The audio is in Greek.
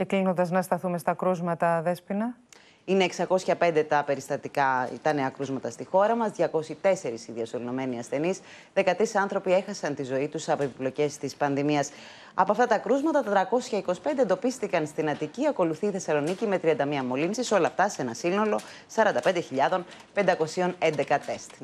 Και κλείνοντας, να σταθούμε στα κρούσματα, Δέσποινα. Είναι 605 τα περιστατικά, τα νέα κρούσματα στη χώρα μας, 204 οι διασωλωμένοι ασθενεί, 13 άνθρωποι έχασαν τη ζωή τους από επιπλοκές της πανδημίας. Από αυτά τα κρούσματα, τα 325 εντοπίστηκαν στην Αττική, ακολουθεί η Θεσσαλονίκη με 31 μολύνσεις, όλα αυτά σε ένα σύνολο 45.511 τεστ.